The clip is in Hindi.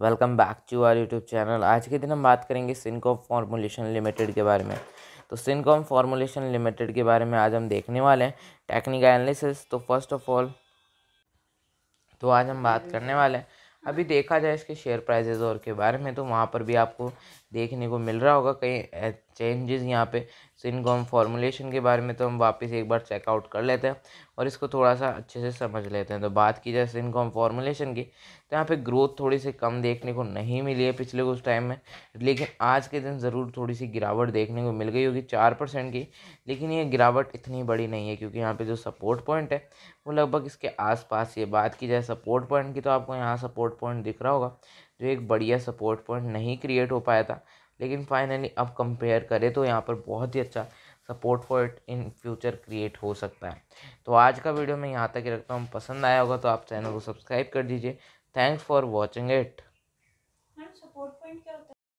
welcome back to our YouTube channel आज के दिन हम बात करेंगे सिनकॉम फार्मोलेशन लिमिटेड के बारे में तो सिनकॉम फार्मोलेशन लिमिटेड के बारे में आज हम देखने वाले हैं टेक्निकल एनालिसिस तो फर्स्ट ऑफ ऑल तो आज हम बात करने वाले हैं अभी देखा जाए इसके शेयर प्राइजेज और के बारे में तो वहाँ पर भी आपको देखने को मिल रहा होगा कहीं चेंजेस यहाँ पे सिनकॉम इनको हम फॉर्मुलेशन के बारे में तो हम वापस एक बार चेकआउट कर लेते हैं और इसको थोड़ा सा अच्छे से समझ लेते हैं तो बात की जाए इनको हम फॉर्मुलेशन की तो यहाँ पे ग्रोथ थोड़ी सी कम देखने को नहीं मिली है पिछले कुछ टाइम में लेकिन आज के दिन ज़रूर थोड़ी सी गिरावट देखने को मिल गई होगी चार परसेंट की लेकिन ये गिरावट इतनी बड़ी नहीं है क्योंकि यहाँ पर जो सपोर्ट पॉइंट है वो लगभग इसके आसपास ये बात की जाए सपोर्ट पॉइंट की तो आपको यहाँ सपोर्ट पॉइंट दिख रहा होगा जो एक बढ़िया सपोर्ट पॉइंट नहीं क्रिएट हो पाया था लेकिन फाइनली अब कंपेयर करें तो यहाँ पर बहुत ही अच्छा support for it in future create हो सकता है तो आज का वीडियो मैं यहाँ तक ही रखता हूँ पसंद आया होगा तो आप चैनल को सब्सक्राइब कर दीजिए थैंक्स फॉर वॉचिंग इट